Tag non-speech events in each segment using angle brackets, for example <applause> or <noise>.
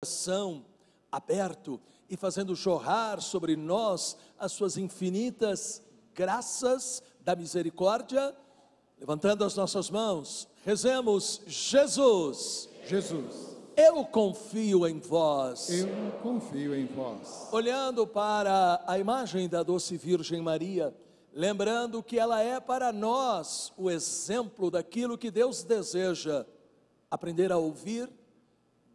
coração aberto e fazendo jorrar sobre nós as suas infinitas graças da misericórdia, levantando as nossas mãos, rezemos: Jesus, Jesus, eu confio em vós. Eu confio em vós. Olhando para a imagem da doce Virgem Maria, lembrando que ela é para nós o exemplo daquilo que Deus deseja: aprender a ouvir,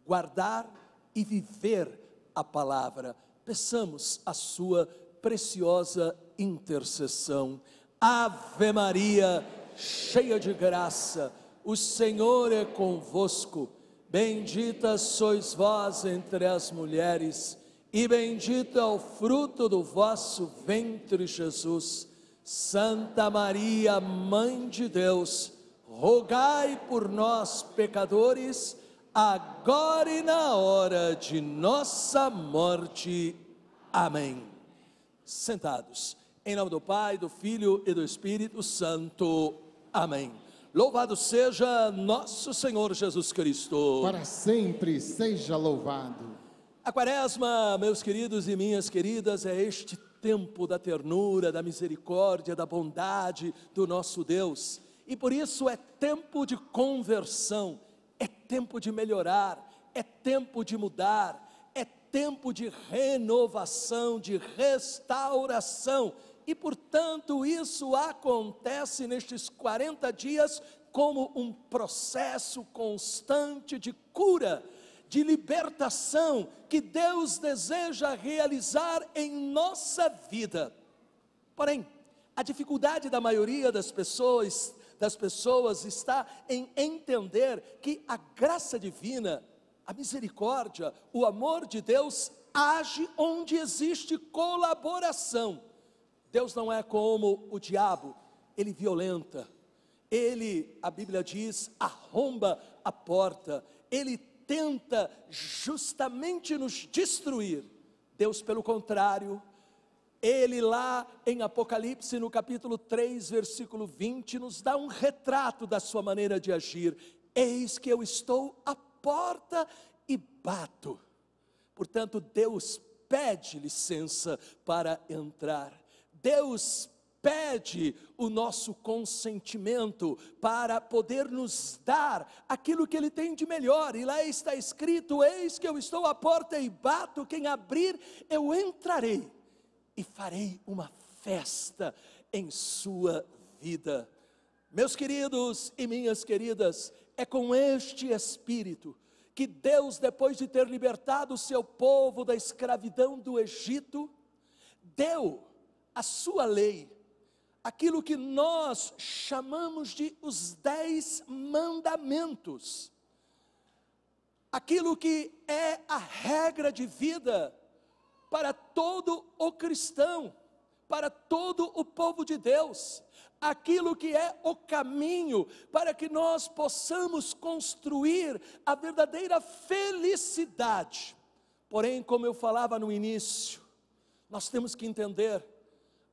guardar e viver a palavra. Peçamos a sua preciosa intercessão. Ave Maria, cheia de graça, o Senhor é convosco. Bendita sois vós entre as mulheres, e bendito é o fruto do vosso ventre, Jesus. Santa Maria, Mãe de Deus, rogai por nós, pecadores, agora e na hora de nossa morte. Amém. Sentados, em nome do Pai, do Filho e do Espírito Santo. Amém. Louvado seja nosso Senhor Jesus Cristo. Para sempre seja louvado. A Quaresma, meus queridos e minhas queridas, é este tempo da ternura, da misericórdia, da bondade do nosso Deus. E por isso é tempo de conversão, tempo de melhorar, é tempo de mudar, é tempo de renovação, de restauração. E portanto, isso acontece nestes 40 dias como um processo constante de cura, de libertação que Deus deseja realizar em nossa vida. Porém, a dificuldade da maioria das pessoas das pessoas está em entender que a graça divina, a misericórdia, o amor de Deus age onde existe colaboração. Deus não é como o diabo, ele violenta, ele, a Bíblia diz, arromba a porta, ele tenta justamente nos destruir. Deus, pelo contrário, ele lá em Apocalipse, no capítulo 3, versículo 20, nos dá um retrato da sua maneira de agir. Eis que eu estou à porta e bato. Portanto, Deus pede licença para entrar. Deus pede o nosso consentimento para poder nos dar aquilo que ele tem de melhor. E lá está escrito: Eis que eu estou à porta e bato, quem abrir, eu entrarei e farei uma festa em sua vida. Meus queridos e minhas queridas, é com este espírito que Deus, depois de ter libertado o seu povo da escravidão do Egito, deu a sua lei, aquilo que nós chamamos de os Dez Mandamentos, aquilo que é a regra de vida para todo o cristão, para todo o povo de Deus, aquilo que é o caminho para que nós possamos construir a verdadeira felicidade. Porém, como eu falava no início, nós temos que entender,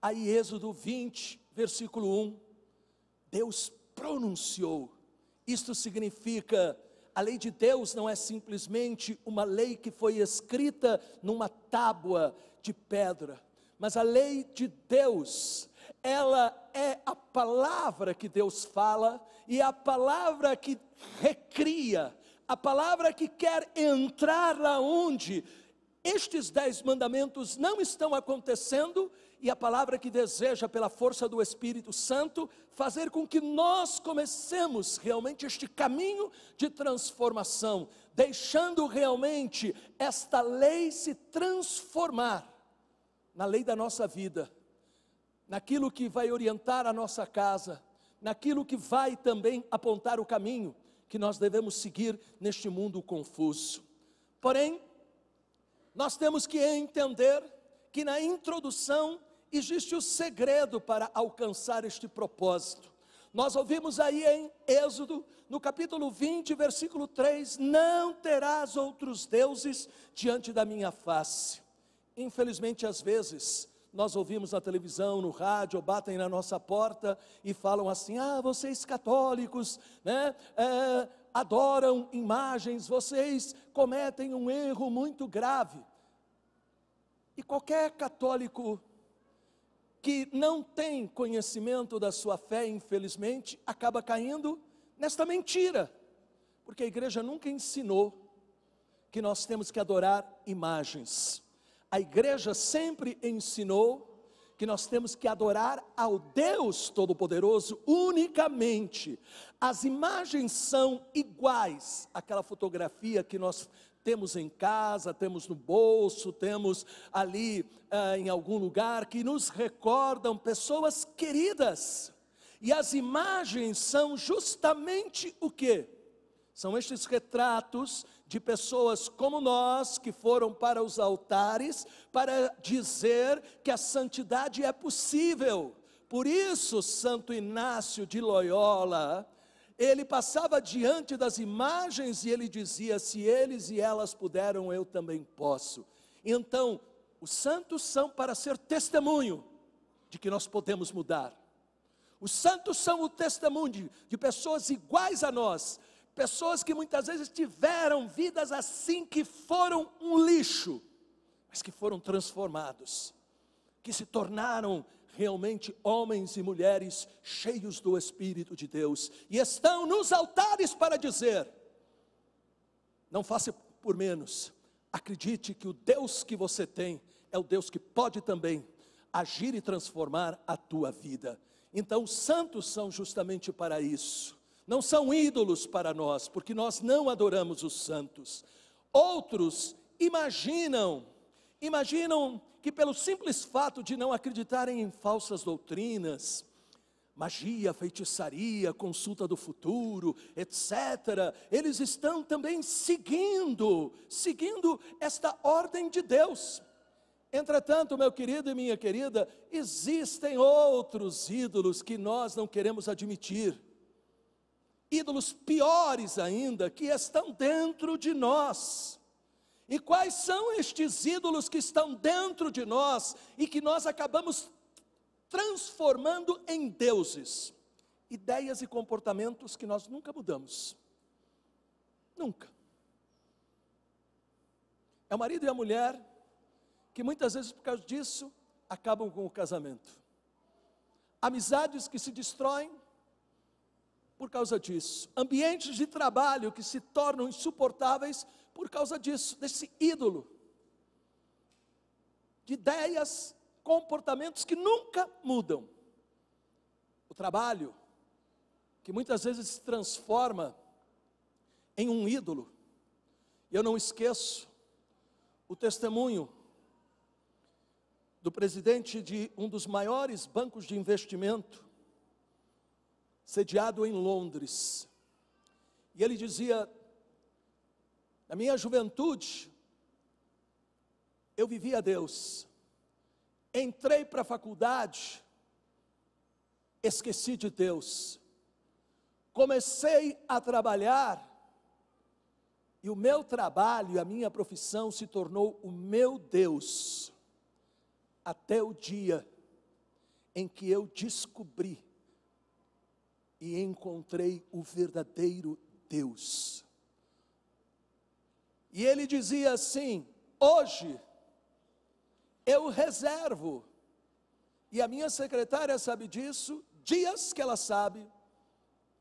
aí Êxodo 20, versículo 1, Deus pronunciou, isto significa a lei de Deus não é simplesmente uma lei que foi escrita numa tábua de pedra, mas a lei de Deus, ela é a palavra que Deus fala e a palavra que recria, a palavra que quer entrar lá onde estes dez mandamentos não estão acontecendo e a palavra que deseja, pela força do Espírito Santo, fazer com que nós comecemos realmente este caminho de transformação, deixando realmente esta lei se transformar na lei da nossa vida, naquilo que vai orientar a nossa casa, naquilo que vai também apontar o caminho que nós devemos seguir neste mundo confuso. Porém, nós temos que entender que na introdução existe o segredo para alcançar este propósito. Nós ouvimos aí em Êxodo, no capítulo 20, versículo 3: Não terás outros deuses diante da minha face. Infelizmente, às vezes, nós ouvimos na televisão, no rádio, batem na nossa porta e falam assim: ah, vocês católicos, né? É, adoram imagens, vocês cometem um erro muito grave. E qualquer católico que não tem conhecimento da sua fé, infelizmente, acaba caindo nesta mentira, porque a igreja nunca ensinou que nós temos que adorar imagens. A igreja sempre ensinou que nós temos que adorar ao Deus Todo-Poderoso unicamente. As imagens são iguais. àquela fotografia que nós temos em casa, temos no bolso, temos ali ah, em algum lugar, que nos recordam pessoas queridas. E as imagens são justamente o que? São estes retratos de pessoas como nós que foram para os altares para dizer que a santidade é possível. Por isso, Santo Inácio de Loyola, ele passava diante das imagens e ele dizia: Se eles e elas puderam, eu também posso. Então, os santos são para ser testemunho de que nós podemos mudar. Os santos são o testemunho de, pessoas iguais a nós, pessoas que muitas vezes tiveram vidas assim que foram um lixo, mas que foram transformados, que se tornaram realmente homens e mulheres cheios do Espírito de Deus e estão nos altares para dizer: não faça por menos, acredite que o Deus que você tem é o Deus que pode também agir e transformar a tua vida. Então, os santos são justamente para isso. Não são ídolos para nós, porque nós não adoramos os santos. Outros imaginam, imaginam que, pelo simples fato de não acreditarem em falsas doutrinas, magia, feitiçaria, consulta do futuro, etc., eles estão também seguindo, seguindo esta ordem de Deus. Entretanto, meu querido e minha querida, existem outros ídolos que nós não queremos admitir. Ídolos piores ainda que estão dentro de nós e quais são estes ídolos que estão dentro de nós e que nós acabamos transformando em deuses? Ideias e comportamentos que nós nunca mudamos. Nunca. É o marido e a mulher que muitas vezes por causa disso acabam com o casamento. Amizades que se destroem por causa disso. Ambientes de trabalho que se tornam insuportáveis por causa disso, desse ídolo, de ideias, comportamentos que nunca mudam. O trabalho, que muitas vezes se transforma em um ídolo, eu não esqueço o testemunho do presidente de um dos maiores bancos de investimento, sediado em Londres. E ele dizia na minha juventude, eu vivia Deus. Entrei para a faculdade, esqueci de Deus. Comecei a trabalhar, e o meu trabalho e a minha profissão se tornou o meu Deus, até o dia em que eu descobri e encontrei o verdadeiro Deus. E ele dizia assim: Hoje eu reservo, e a minha secretária sabe disso, dias que ela sabe,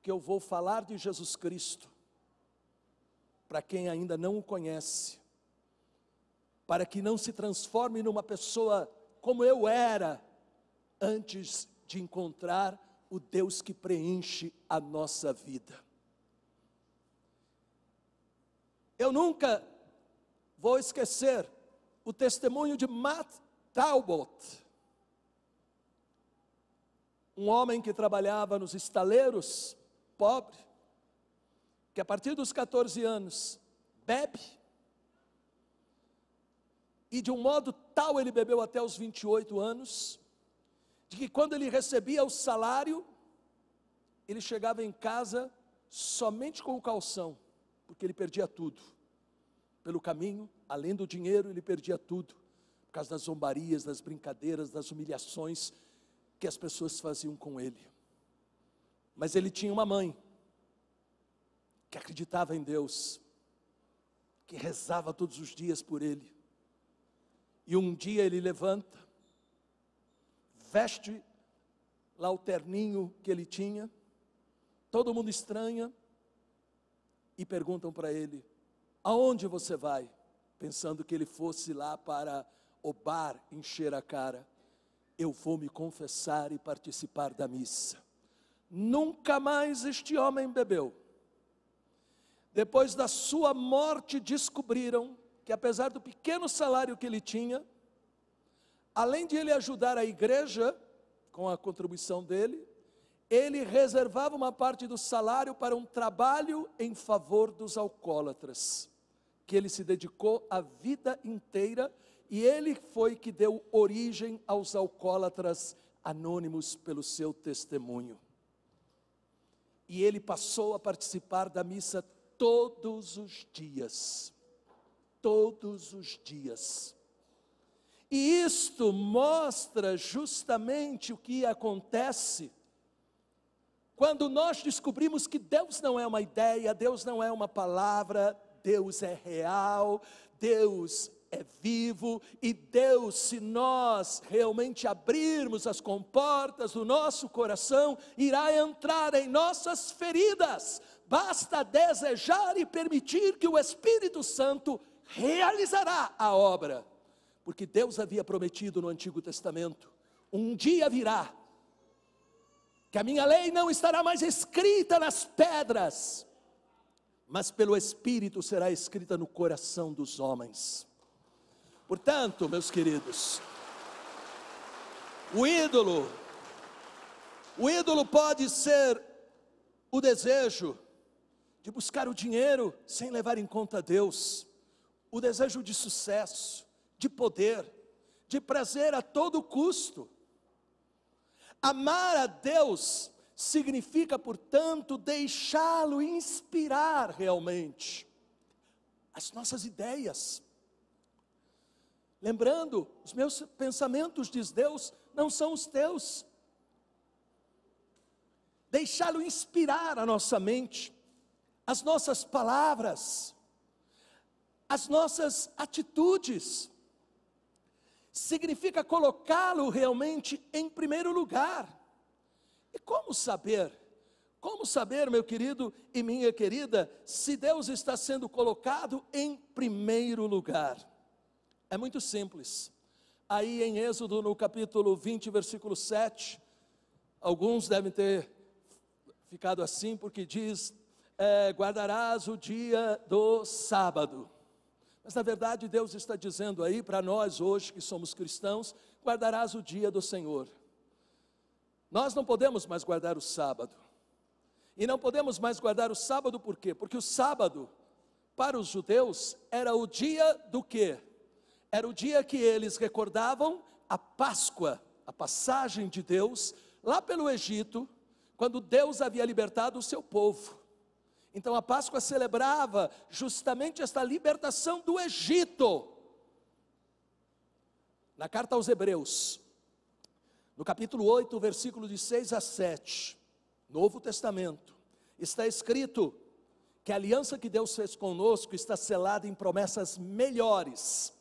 que eu vou falar de Jesus Cristo, para quem ainda não o conhece, para que não se transforme numa pessoa como eu era, antes de encontrar o Deus que preenche a nossa vida. Eu nunca vou esquecer o testemunho de Matt Talbot, um homem que trabalhava nos estaleiros, pobre, que a partir dos 14 anos bebe, e de um modo tal ele bebeu até os 28 anos, de que quando ele recebia o salário, ele chegava em casa somente com o calção porque ele perdia tudo. Pelo caminho, além do dinheiro, ele perdia tudo, por causa das zombarias, das brincadeiras, das humilhações que as pessoas faziam com ele. Mas ele tinha uma mãe que acreditava em Deus, que rezava todos os dias por ele. E um dia ele levanta, veste lá o terninho que ele tinha, todo mundo estranha, e perguntam para ele: Aonde você vai? Pensando que ele fosse lá para o bar encher a cara. Eu vou me confessar e participar da missa. Nunca mais este homem bebeu. Depois da sua morte, descobriram que, apesar do pequeno salário que ele tinha, além de ele ajudar a igreja com a contribuição dele, ele reservava uma parte do salário para um trabalho em favor dos alcoólatras, que ele se dedicou a vida inteira, e ele foi que deu origem aos alcoólatras anônimos pelo seu testemunho. E ele passou a participar da missa todos os dias. Todos os dias. E isto mostra justamente o que acontece quando nós descobrimos que Deus não é uma ideia, Deus não é uma palavra, Deus é real, Deus é vivo e Deus, se nós realmente abrirmos as comportas do nosso coração, irá entrar em nossas feridas. Basta desejar e permitir que o Espírito Santo realizará a obra, porque Deus havia prometido no Antigo Testamento: um dia virá que a minha lei não estará mais escrita nas pedras, mas pelo Espírito será escrita no coração dos homens. Portanto, meus queridos, o ídolo, o ídolo pode ser o desejo de buscar o dinheiro sem levar em conta Deus, o desejo de sucesso, de poder, de prazer a todo custo Amar a Deus significa, portanto, deixá-lo inspirar realmente as nossas ideias. Lembrando, os meus pensamentos, diz Deus, não são os teus. Deixá-lo inspirar a nossa mente, as nossas palavras, as nossas atitudes significa colocá-lo realmente em primeiro lugar. E como saber? Como saber, meu querido e minha querida, se Deus está sendo colocado em primeiro lugar? É muito simples. Aí em Êxodo, no capítulo 20, versículo 7, alguns devem ter ficado assim, porque diz: é, guardarás o dia do sábado. Mas na verdade, Deus está dizendo aí para nós hoje que somos cristãos: guardarás o dia do Senhor. Nós não podemos mais guardar o sábado. E não podemos mais guardar o sábado por quê? Porque o sábado, para os judeus, era o dia do quê? Era o dia que eles recordavam a Páscoa, a passagem de Deus, lá pelo Egito, quando Deus havia libertado o seu povo. Então a Páscoa celebrava justamente esta libertação do Egito. Na carta aos Hebreus, no capítulo 8, versículo de 6 a 7, Novo Testamento, está escrito que a aliança que Deus fez conosco está selada em promessas melhores.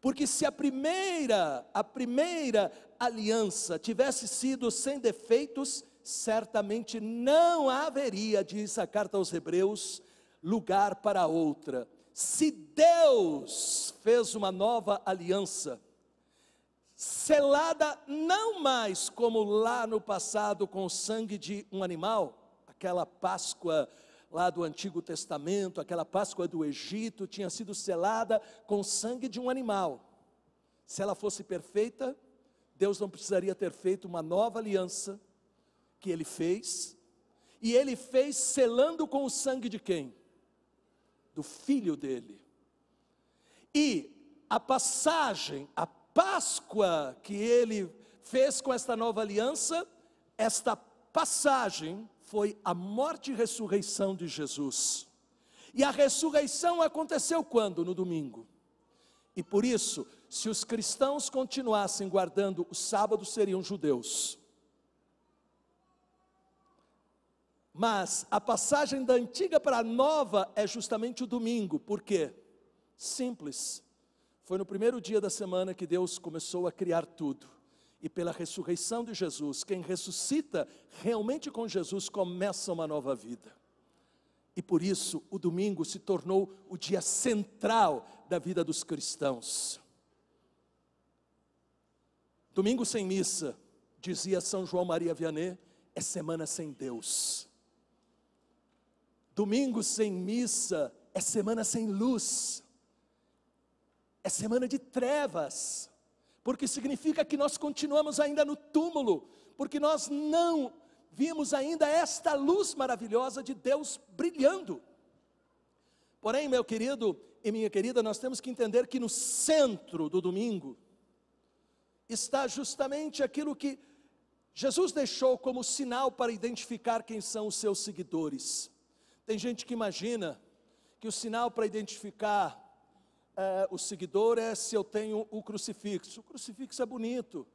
Porque se a primeira, a primeira aliança tivesse sido sem defeitos, certamente não haveria, diz a carta aos Hebreus, lugar para outra. Se Deus fez uma nova aliança, selada não mais como lá no passado com o sangue de um animal, aquela Páscoa lá do Antigo Testamento, aquela Páscoa do Egito, tinha sido selada com o sangue de um animal. Se ela fosse perfeita, Deus não precisaria ter feito uma nova aliança que ele fez, e ele fez selando com o sangue de quem? Do filho dele. E a passagem, a Páscoa que ele fez com esta nova aliança, esta passagem foi a morte e ressurreição de Jesus. E a ressurreição aconteceu quando? No domingo. E por isso, se os cristãos continuassem guardando o sábado, seriam judeus. Mas a passagem da antiga para a nova é justamente o domingo, por quê? Simples. Foi no primeiro dia da semana que Deus começou a criar tudo. E pela ressurreição de Jesus, quem ressuscita realmente com Jesus começa uma nova vida. E por isso o domingo se tornou o dia central da vida dos cristãos. Domingo sem missa, dizia São João Maria Vianney, é semana sem Deus. Domingo sem missa é semana sem luz, é semana de trevas, porque significa que nós continuamos ainda no túmulo, porque nós não vimos ainda esta luz maravilhosa de Deus brilhando. Porém, meu querido e minha querida, nós temos que entender que no centro do domingo está justamente aquilo que Jesus deixou como sinal para identificar quem são os seus seguidores. Tem gente que imagina que o sinal para identificar é, o seguidor é se eu tenho o crucifixo. O crucifixo é bonito,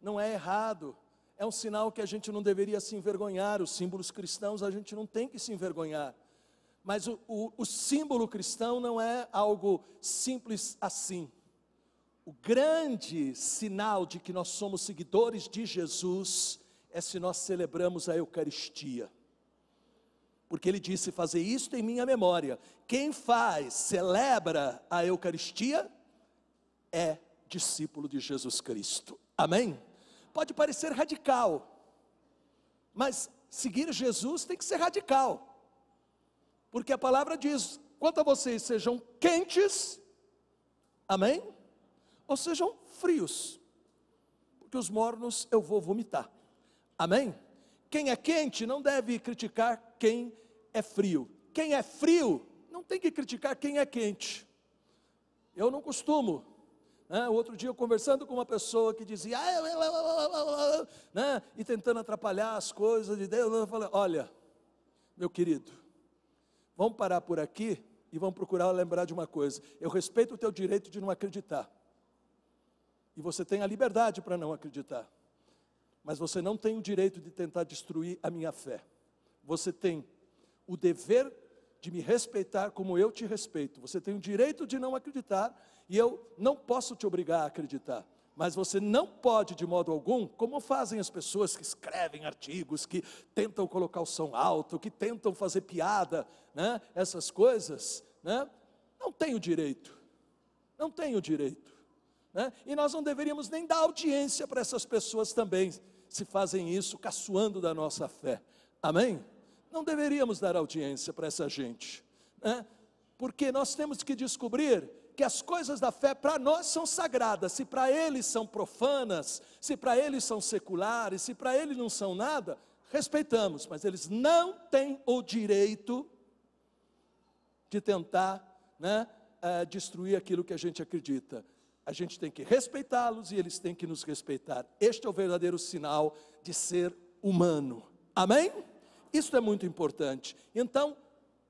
não é errado. É um sinal que a gente não deveria se envergonhar. Os símbolos cristãos a gente não tem que se envergonhar. Mas o, o, o símbolo cristão não é algo simples assim. O grande sinal de que nós somos seguidores de Jesus é se nós celebramos a Eucaristia porque ele disse: Fazer isto em minha memória. Quem faz, celebra a Eucaristia, é discípulo de Jesus Cristo. Amém? Pode parecer radical, mas seguir Jesus tem que ser radical, porque a palavra diz: quanto a vocês sejam quentes, amém? Ou sejam frios, porque os mornos eu vou vomitar, amém? Quem é quente não deve criticar quem é frio. Quem é frio não tem que criticar quem é quente. Eu não costumo. Né? Outro dia eu conversando com uma pessoa que dizia ah, né? e tentando atrapalhar as coisas de Deus, eu falei: olha, meu querido, vamos parar por aqui e vamos procurar lembrar de uma coisa. Eu respeito o teu direito de não acreditar. E você tem a liberdade para não acreditar. Mas você não tem o direito de tentar destruir a minha fé. Você tem o dever de me respeitar como eu te respeito. Você tem o direito de não acreditar e eu não posso te obrigar a acreditar. Mas você não pode, de modo algum, como fazem as pessoas que escrevem artigos, que tentam colocar o som alto, que tentam fazer piada, né? essas coisas, né? não tem o direito. Não tem o direito. Né? E nós não deveríamos nem dar audiência para essas pessoas também, se fazem isso, caçoando da nossa fé. Amém? não deveríamos dar audiência para essa gente, né? porque nós temos que descobrir que as coisas da fé para nós são sagradas, se para eles são profanas, se para eles são seculares, se para eles não são nada, respeitamos, mas eles não têm o direito de tentar né, eh, destruir aquilo que a gente acredita. A gente tem que respeitá-los e eles têm que nos respeitar. Este é o verdadeiro sinal de ser humano. Amém? Isso é muito importante. Então,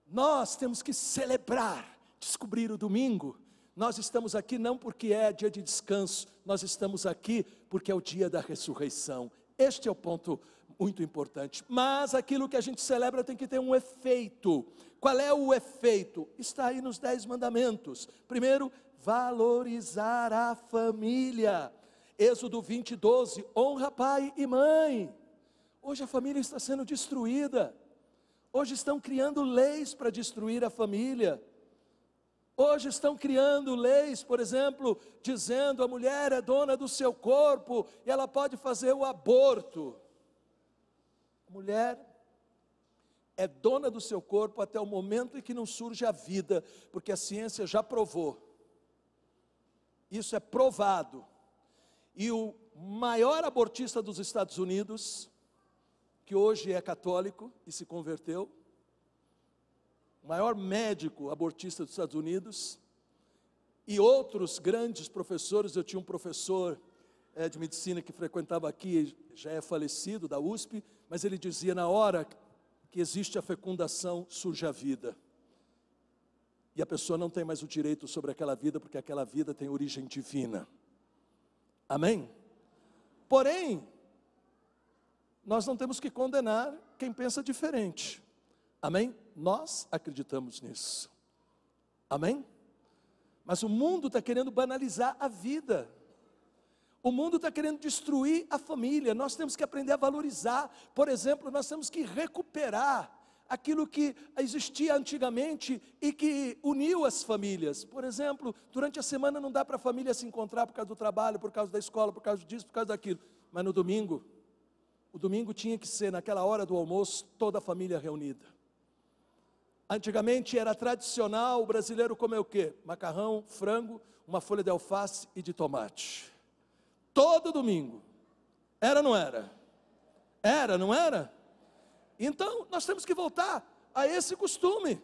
nós temos que celebrar, descobrir o domingo. Nós estamos aqui não porque é dia de descanso, nós estamos aqui porque é o dia da ressurreição. Este é o ponto muito importante. Mas aquilo que a gente celebra tem que ter um efeito. Qual é o efeito? Está aí nos Dez Mandamentos. Primeiro, valorizar a família. Êxodo 20, 12. Honra pai e mãe. Hoje a família está sendo destruída. Hoje estão criando leis para destruir a família. Hoje estão criando leis, por exemplo, dizendo a mulher é dona do seu corpo e ela pode fazer o aborto. A mulher é dona do seu corpo até o momento em que não surge a vida, porque a ciência já provou. Isso é provado. E o maior abortista dos Estados Unidos, que hoje é católico e se converteu, o maior médico abortista dos Estados Unidos, e outros grandes professores. Eu tinha um professor é, de medicina que frequentava aqui, já é falecido, da USP, mas ele dizia: na hora que existe a fecundação, surge a vida. E a pessoa não tem mais o direito sobre aquela vida, porque aquela vida tem origem divina. Amém? Porém, nós não temos que condenar quem pensa diferente. Amém? Nós acreditamos nisso. Amém? Mas o mundo está querendo banalizar a vida. O mundo está querendo destruir a família. Nós temos que aprender a valorizar. Por exemplo, nós temos que recuperar aquilo que existia antigamente e que uniu as famílias. Por exemplo, durante a semana não dá para a família se encontrar por causa do trabalho, por causa da escola, por causa disso, por causa daquilo. Mas no domingo o domingo tinha que ser, naquela hora do almoço, toda a família reunida. Antigamente era tradicional o brasileiro comer o quê? Macarrão, frango, uma folha de alface e de tomate. Todo domingo. Era ou não era? Era, não era? Então, nós temos que voltar a esse costume.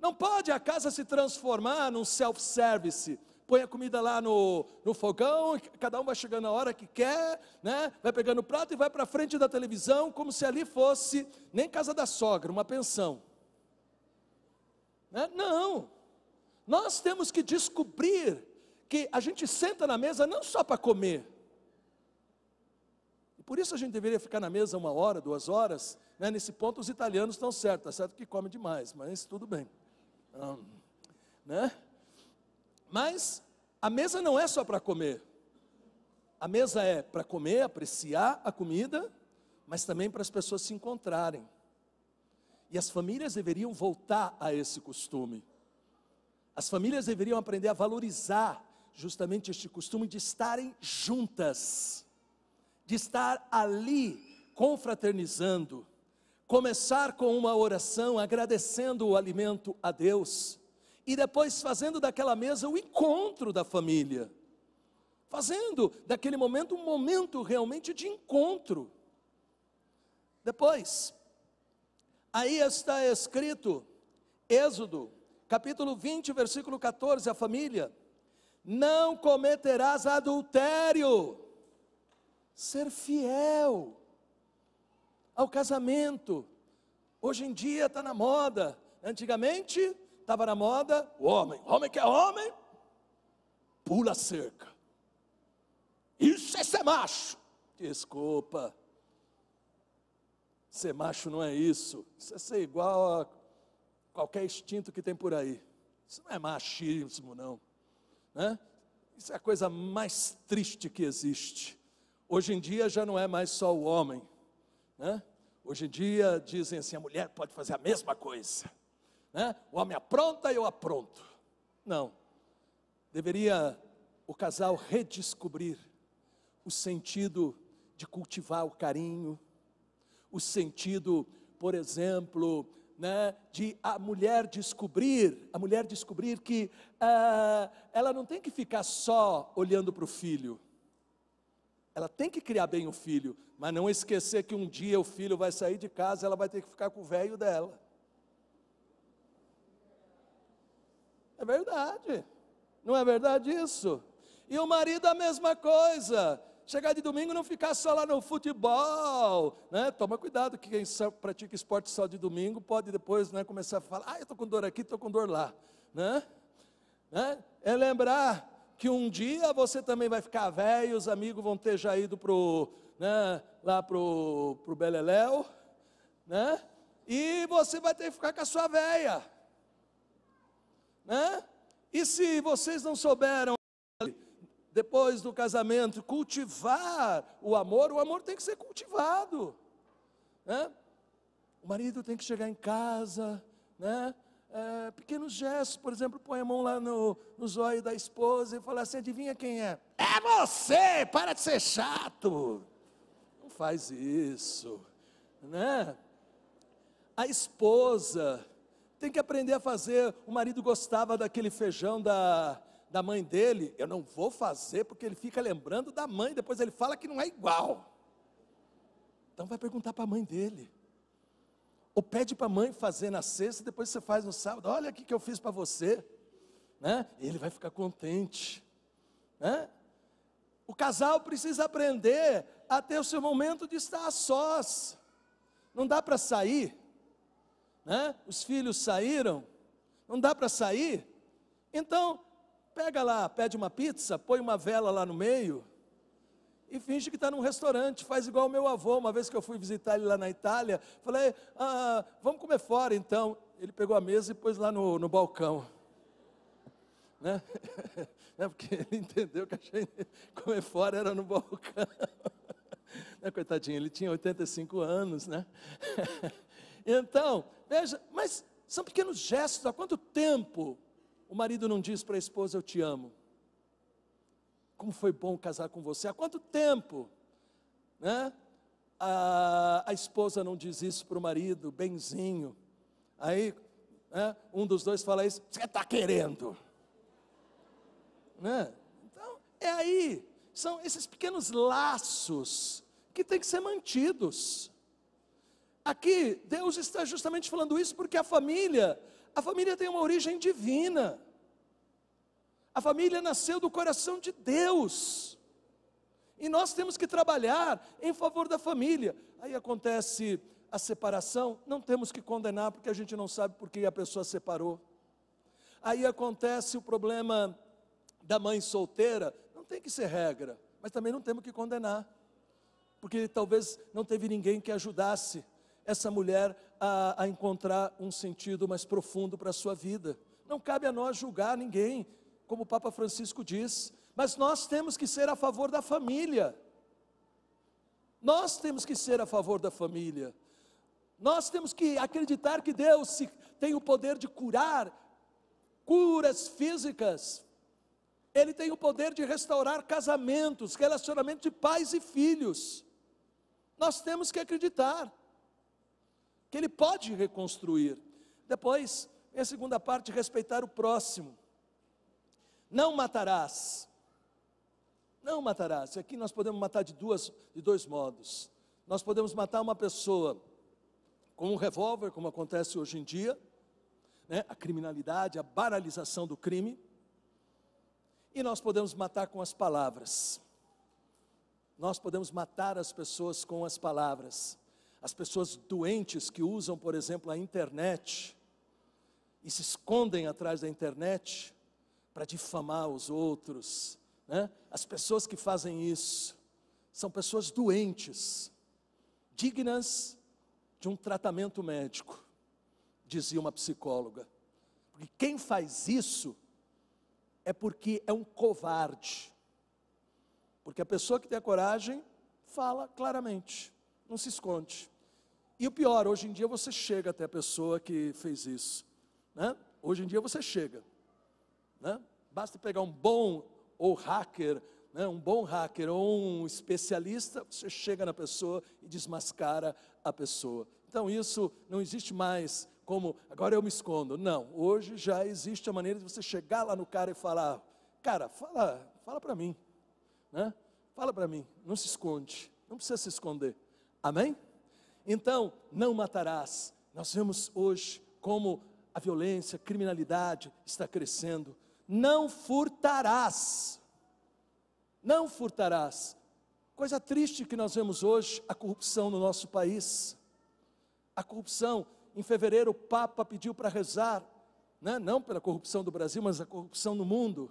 Não pode a casa se transformar num self-service põe a comida lá no, no fogão, cada um vai chegando a hora que quer, né? vai pegando o prato e vai para frente da televisão, como se ali fosse nem casa da sogra, uma pensão. Né? Não, nós temos que descobrir que a gente senta na mesa não só para comer, por isso a gente deveria ficar na mesa uma hora, duas horas. Né? Nesse ponto os italianos estão certos, é tá certo que comem demais, mas tudo bem. Hum, né? Mas a mesa não é só para comer. A mesa é para comer, apreciar a comida, mas também para as pessoas se encontrarem. E as famílias deveriam voltar a esse costume. As famílias deveriam aprender a valorizar justamente este costume de estarem juntas, de estar ali confraternizando, começar com uma oração agradecendo o alimento a Deus e depois fazendo daquela mesa o encontro da família, fazendo daquele momento um momento realmente de encontro. Depois, aí está escrito, Êxodo, capítulo 20, versículo 14, a família: Não cometerás adultério, ser fiel ao casamento. Hoje em dia está na moda, antigamente Estava na moda o homem. Homem que é homem, pula a cerca. Isso é ser macho. Desculpa. Ser macho não é isso. Isso é ser igual a qualquer instinto que tem por aí. Isso não é machismo, não. Né? Isso é a coisa mais triste que existe. Hoje em dia já não é mais só o homem. Né? Hoje em dia dizem assim: a mulher pode fazer a mesma coisa. Né? O homem apronta, eu apronto. Não. Deveria o casal redescobrir o sentido de cultivar o carinho, o sentido, por exemplo, né, de a mulher descobrir, a mulher descobrir que ah, ela não tem que ficar só olhando para o filho. Ela tem que criar bem o filho, mas não esquecer que um dia o filho vai sair de casa, ela vai ter que ficar com o velho dela. É verdade. Não é verdade isso? E o marido a mesma coisa. Chegar de domingo não ficar só lá no futebol, né? Toma cuidado que quem pratica esporte só de domingo pode depois, né, começar a falar: "Ah, eu tô com dor aqui, tô com dor lá", né? né? É lembrar que um dia você também vai ficar velho, os amigos vão ter já ido pro, né, lá pro pro Beleléu, né? E você vai ter que ficar com a sua velha né? E se vocês não souberam depois do casamento cultivar o amor, o amor tem que ser cultivado, né? O marido tem que chegar em casa, né? É, pequenos gestos, por exemplo, põe a mão lá no, no zóio da esposa e fala assim: adivinha quem é? É você! Para de ser chato! Não faz isso, né? A esposa tem que aprender a fazer. O marido gostava daquele feijão da, da mãe dele, eu não vou fazer porque ele fica lembrando da mãe, depois ele fala que não é igual. Então vai perguntar para a mãe dele. Ou pede para a mãe fazer na sexta, depois você faz no sábado. Olha o que eu fiz para você. Né? E ele vai ficar contente. Né? O casal precisa aprender a ter o seu momento de estar a sós. Não dá para sair né? os filhos saíram, não dá para sair, então pega lá, pede uma pizza, põe uma vela lá no meio e finge que está num restaurante, faz igual o meu avô, uma vez que eu fui visitar ele lá na Itália, falei, ah, vamos comer fora então, ele pegou a mesa e pôs lá no, no balcão, <laughs> né? <laughs> é porque ele entendeu que a gente <laughs> comer fora era no balcão, né, coitadinho, ele tinha 85 anos, né, então, veja, mas são pequenos gestos. Há quanto tempo o marido não diz para a esposa: Eu te amo? Como foi bom casar com você? Há quanto tempo? Né? A, a esposa não diz isso para o marido, benzinho. Aí né, um dos dois fala isso: Você está querendo? Né? Então, é aí. São esses pequenos laços que têm que ser mantidos. Aqui, Deus está justamente falando isso porque a família, a família tem uma origem divina. A família nasceu do coração de Deus. E nós temos que trabalhar em favor da família. Aí acontece a separação, não temos que condenar porque a gente não sabe por que a pessoa separou. Aí acontece o problema da mãe solteira, não tem que ser regra, mas também não temos que condenar. Porque talvez não teve ninguém que ajudasse essa mulher a, a encontrar um sentido mais profundo para a sua vida. Não cabe a nós julgar ninguém, como o Papa Francisco diz, mas nós temos que ser a favor da família. Nós temos que ser a favor da família. Nós temos que acreditar que Deus tem o poder de curar curas físicas. Ele tem o poder de restaurar casamentos, relacionamentos de pais e filhos. Nós temos que acreditar que ele pode reconstruir. Depois, em a segunda parte, respeitar o próximo. Não matarás. Não matarás. Aqui nós podemos matar de, duas, de dois modos. Nós podemos matar uma pessoa com um revólver, como acontece hoje em dia, né? a criminalidade, a banalização do crime. E nós podemos matar com as palavras. Nós podemos matar as pessoas com as palavras. As pessoas doentes que usam, por exemplo, a internet e se escondem atrás da internet para difamar os outros. Né? As pessoas que fazem isso são pessoas doentes, dignas de um tratamento médico, dizia uma psicóloga. Porque quem faz isso é porque é um covarde. Porque a pessoa que tem a coragem fala claramente, não se esconde. E o pior, hoje em dia você chega até a pessoa que fez isso. Né? Hoje em dia você chega. Né? Basta pegar um bom ou hacker, né? um bom hacker ou um especialista, você chega na pessoa e desmascara a pessoa. Então isso não existe mais como agora eu me escondo. Não, hoje já existe a maneira de você chegar lá no cara e falar, cara, fala, fala para mim, né? Fala para mim, não se esconde, não precisa se esconder. Amém? Então, não matarás. Nós vemos hoje como a violência, a criminalidade está crescendo. Não furtarás. Não furtarás. Coisa triste que nós vemos hoje, a corrupção no nosso país. A corrupção, em fevereiro o Papa pediu para rezar, né? não pela corrupção do Brasil, mas a corrupção no mundo,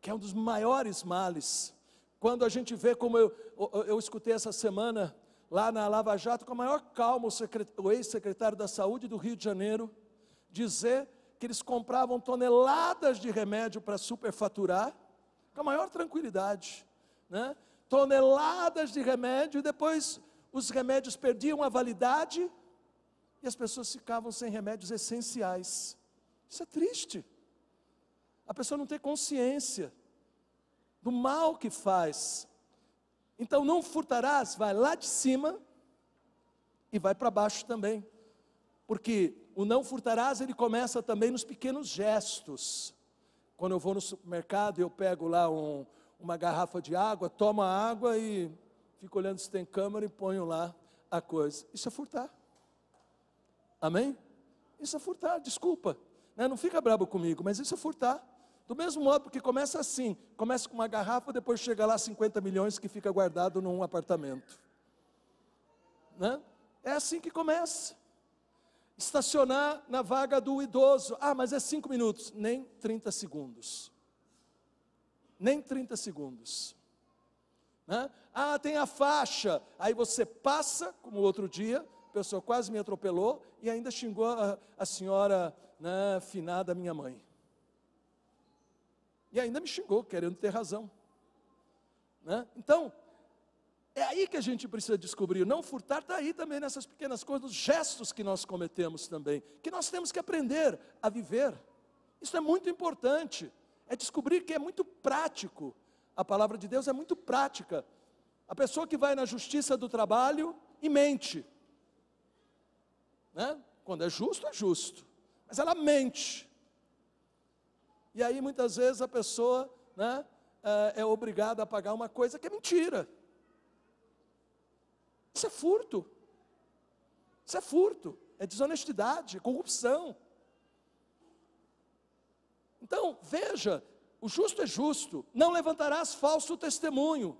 que é um dos maiores males. Quando a gente vê, como eu, eu, eu escutei essa semana, lá na Lava Jato, com a maior calma, o ex-secretário da Saúde do Rio de Janeiro dizer que eles compravam toneladas de remédio para superfaturar, com a maior tranquilidade, né? toneladas de remédio, e depois os remédios perdiam a validade e as pessoas ficavam sem remédios essenciais. Isso é triste. A pessoa não tem consciência do mal que faz então não furtarás, vai lá de cima e vai para baixo também. Porque o não furtarás, ele começa também nos pequenos gestos. Quando eu vou no supermercado, eu pego lá um, uma garrafa de água, tomo a água e fico olhando se tem câmera e ponho lá a coisa. Isso é furtar. Amém? Isso é furtar, desculpa. Né? Não fica brabo comigo, mas isso é furtar. Do mesmo modo, porque começa assim: começa com uma garrafa, depois chega lá 50 milhões que fica guardado num apartamento. Né? É assim que começa. Estacionar na vaga do idoso. Ah, mas é 5 minutos. Nem 30 segundos. Nem 30 segundos. Né? Ah, tem a faixa. Aí você passa, como outro dia, a pessoa quase me atropelou e ainda xingou a, a senhora né, finada, minha mãe. E ainda me xingou, querendo ter razão. Né? Então, é aí que a gente precisa descobrir. Não furtar está aí também nessas pequenas coisas, nos gestos que nós cometemos também, que nós temos que aprender a viver. Isso é muito importante. É descobrir que é muito prático. A palavra de Deus é muito prática. A pessoa que vai na justiça do trabalho e mente. Né? Quando é justo, é justo. Mas ela mente. E aí muitas vezes a pessoa né, é, é obrigada a pagar uma coisa que é mentira. Isso é furto. Isso é furto, é desonestidade, é corrupção. Então, veja, o justo é justo, não levantarás falso testemunho.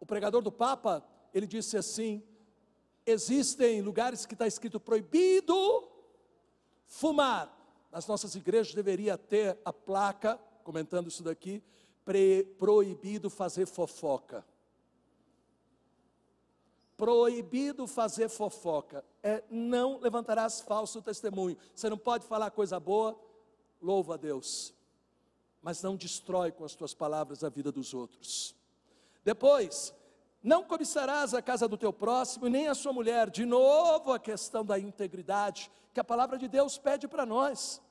O pregador do Papa, ele disse assim: existem lugares que está escrito proibido fumar, nas nossas igrejas deveria ter a placa, comentando isso daqui, proibido fazer fofoca. Proibido fazer fofoca. É não levantarás falso testemunho. Você não pode falar coisa boa, louva a Deus. Mas não destrói com as tuas palavras a vida dos outros. Depois, não cobiçarás a casa do teu próximo, nem a sua mulher. De novo, a questão da integridade, que a palavra de Deus pede para nós.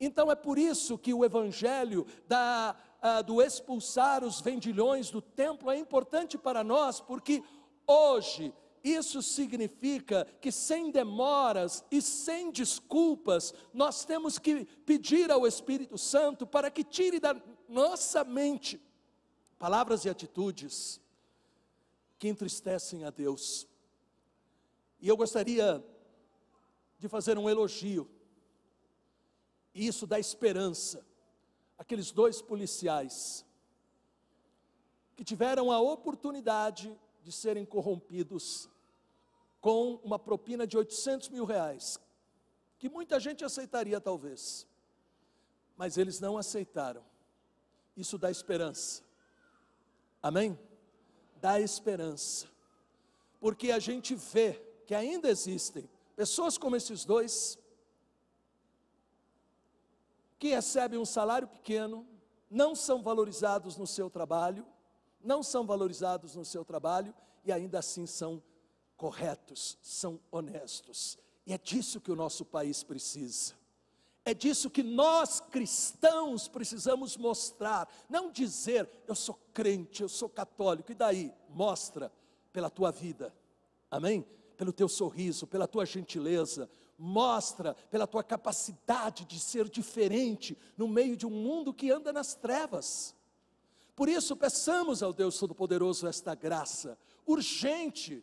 Então é por isso que o evangelho da, ah, do expulsar os vendilhões do templo é importante para nós, porque hoje isso significa que sem demoras e sem desculpas, nós temos que pedir ao Espírito Santo para que tire da nossa mente palavras e atitudes que entristecem a Deus. E eu gostaria de fazer um elogio, e isso dá esperança, aqueles dois policiais que tiveram a oportunidade de serem corrompidos com uma propina de 800 mil reais, que muita gente aceitaria talvez, mas eles não aceitaram. Isso dá esperança. Amém? da esperança. Porque a gente vê que ainda existem pessoas como esses dois, que recebem um salário pequeno, não são valorizados no seu trabalho, não são valorizados no seu trabalho e ainda assim são corretos, são honestos. E é disso que o nosso país precisa. É disso que nós cristãos precisamos mostrar, não dizer eu sou crente, eu sou católico, e daí? Mostra pela tua vida, amém? Pelo teu sorriso, pela tua gentileza, mostra pela tua capacidade de ser diferente no meio de um mundo que anda nas trevas. Por isso, peçamos ao Deus Todo-Poderoso esta graça urgente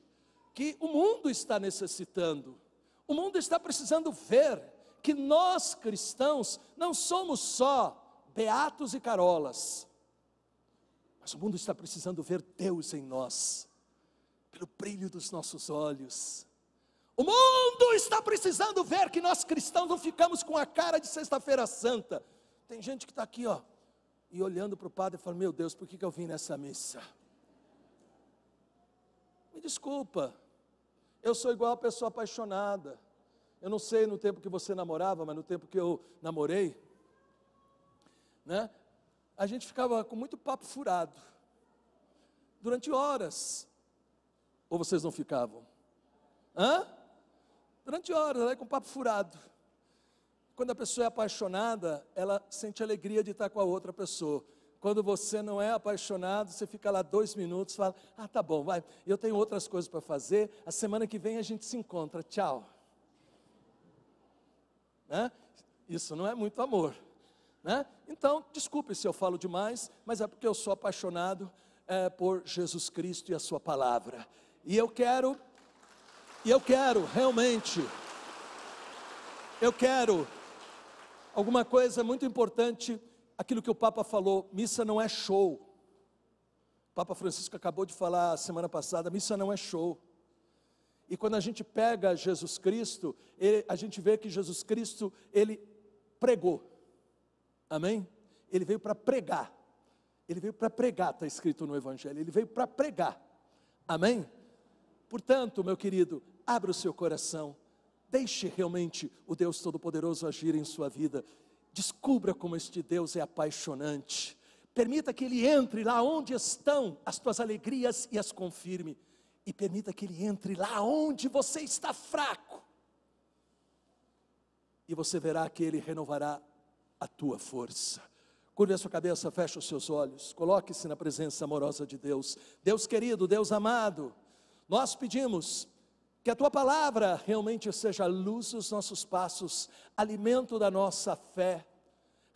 que o mundo está necessitando, o mundo está precisando ver que nós cristãos não somos só beatos e carolas, mas o mundo está precisando ver Deus em nós, pelo brilho dos nossos olhos. O mundo está precisando ver que nós cristãos não ficamos com a cara de Sexta-feira Santa. Tem gente que está aqui, ó, e olhando para o padre e falando: Meu Deus, por que, que eu vim nessa missa? Me desculpa, eu sou igual a pessoa apaixonada. Eu não sei no tempo que você namorava, mas no tempo que eu namorei, né? A gente ficava com muito papo furado durante horas. Ou vocês não ficavam? Hã? Durante horas, ela né, com papo furado. Quando a pessoa é apaixonada, ela sente alegria de estar com a outra pessoa. Quando você não é apaixonado, você fica lá dois minutos, fala: Ah, tá bom, vai, eu tenho outras coisas para fazer. A semana que vem a gente se encontra, tchau. Né? Isso não é muito amor. Né? Então, desculpe se eu falo demais, mas é porque eu sou apaixonado é, por Jesus Cristo e a Sua palavra. E eu quero, e eu quero realmente, eu quero alguma coisa muito importante, aquilo que o Papa falou: missa não é show. O Papa Francisco acabou de falar semana passada: missa não é show. E quando a gente pega Jesus Cristo, ele, a gente vê que Jesus Cristo, ele pregou. Amém? Ele veio para pregar. Ele veio para pregar, está escrito no Evangelho. Ele veio para pregar. Amém? Portanto, meu querido, abra o seu coração. Deixe realmente o Deus Todo-Poderoso agir em sua vida. Descubra como este Deus é apaixonante. Permita que Ele entre lá onde estão as tuas alegrias e as confirme e permita que Ele entre lá onde você está fraco, e você verá que Ele renovará a tua força. Curve a sua cabeça, feche os seus olhos, coloque-se na presença amorosa de Deus. Deus querido, Deus amado, nós pedimos que a tua palavra realmente seja luz dos nossos passos, alimento da nossa fé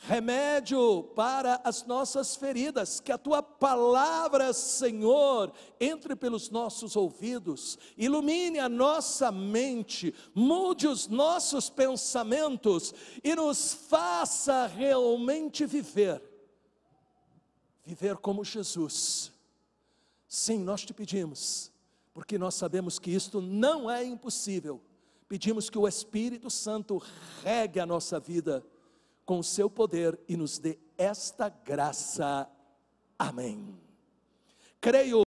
remédio para as nossas feridas, que a tua palavra, Senhor, entre pelos nossos ouvidos, ilumine a nossa mente, mude os nossos pensamentos e nos faça realmente viver, viver como Jesus. Sim, nós te pedimos, porque nós sabemos que isto não é impossível. Pedimos que o Espírito Santo regue a nossa vida com o seu poder e nos dê esta graça. Amém. Creio